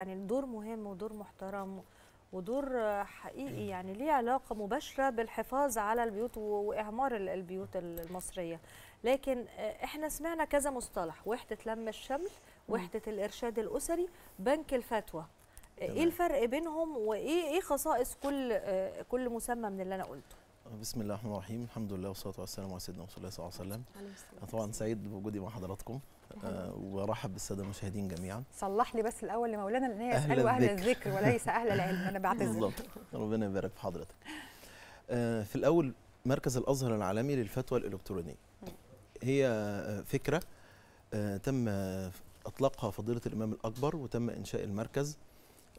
يعني دور مهم ودور محترم ودور حقيقي يعني ليه علاقه مباشره بالحفاظ على البيوت واعمار البيوت المصريه لكن آه، احنا سمعنا كذا مصطلح وحده لم الشمل وحده الارشاد الاسري بنك الفتوى آه، ايه الفرق بينهم وايه ايه خصائص كل آه، كل مسمى من اللي انا قلته بسم الله الرحمن الرحيم الحمد لله والصلاه والسلام على سيدنا رسول الله صلى الله عليه وسلم انا طبعا سعيد بوجودي مع حضراتكم أه بالساده المشاهدين جميعا صلح لي بس الاول لمولانا لان هي اساله اهل الذكر وليس اهل العلم انا بعتذر بالظبط ربنا يبارك في حضرتك أه في الاول مركز الازهر العالمي للفتوى الالكترونيه هي آه، فكره أه تم اطلقها فضيله الامام الاكبر وتم انشاء المركز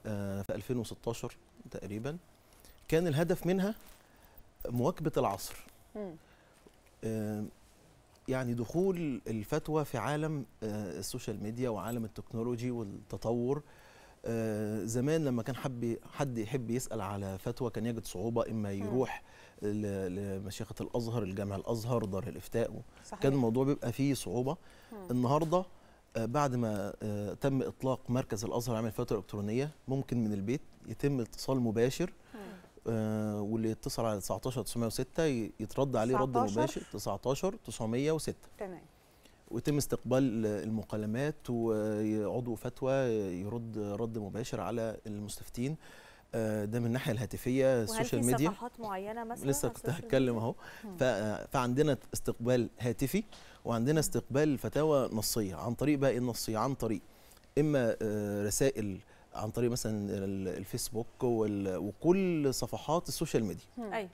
آه، في 2016 تقريبا كان الهدف منها مواكبه العصر يعني دخول الفتوى في عالم آه، السوشيال ميديا وعالم التكنولوجي والتطور آه، زمان لما كان حب حد يحب يسال على فتوى كان يجد صعوبه اما يروح لمشيخه الازهر الجامع الازهر دار الافتاء كان الموضوع بيبقى فيه صعوبه النهارده آه، بعد ما تم اطلاق مركز الازهر عمل فتوى الكترونيه ممكن من البيت يتم اتصال مباشر آه، واللي يتصل على 19 906 يترد عليه رد مباشر 19 906 تمام ويتم استقبال المكالمات وعضو فتوى يرد رد مباشر على المستفتين آه، ده من الناحيه الهاتفيه السوشيال ميديا في صفحات معينه مثلا لسه كنت هتكلم اهو فعندنا استقبال هاتفي وعندنا استقبال فتاوى نصيه عن طريق بقى ايه النصيه عن طريق اما آه، رسائل عن طريق مثلا الفيسبوك وكل صفحات السوشيال ميديا ايوه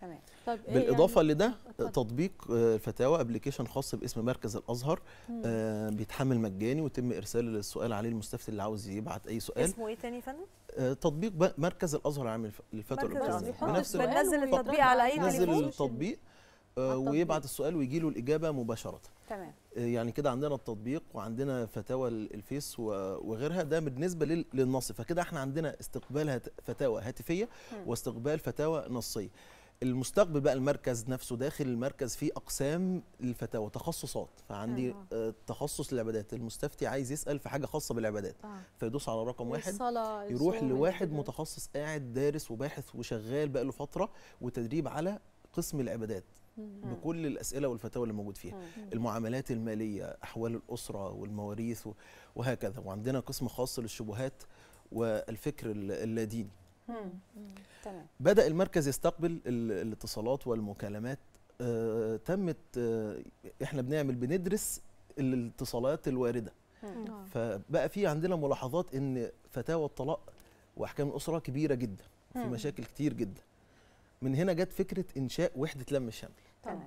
تمام طيب بالاضافه يعني؟ لده تطبيق آه، فتاوى ابلكيشن خاص باسم مركز الازهر آه بيتحمل مجاني ويتم ارسال السؤال عليه المستفتي اللي عاوز يبعت اي سؤال اسمه ايه تاني فندم آه تطبيق مركز الازهر عامل الفتاوى الالكترونيه بنفس بنزل التطبيق على اي تليفون نزل التطبيق آه، ويبعت السؤال ويجي له الاجابه مباشره تمام آه، يعني كده عندنا التطبيق وعندنا فتاوى الفيس وغيرها ده بالنسبه للنص فكده احنا عندنا استقبال فتاوى هاتفيه واستقبال فتاوى نصيه المستقبل بقى المركز نفسه داخل المركز فيه اقسام للفتاوى تخصصات فعندي أيوة. آه. تخصص العبادات المستفتي عايز يسال في حاجه خاصه بالعبادات آه. فيدوس على رقم واحد يروح لواحد متخصص قاعد دارس وباحث وشغال بقى له فتره وتدريب على قسم العبادات بكل الاسئله والفتاوى اللي موجود فيها المعاملات الماليه احوال الاسره والمواريث وهكذا وعندنا قسم خاص للشبهات والفكر اللاديني تمام بدا المركز يستقبل الاتصالات والمكالمات آه، تمت آه، احنا بنعمل بندرس الاتصالات الوارده آه. فبقى في عندنا ملاحظات ان فتاوى الطلاق واحكام الاسره كبيره جدا في مشاكل كتير جدا من هنا جت فكره انشاء وحده لم الشمل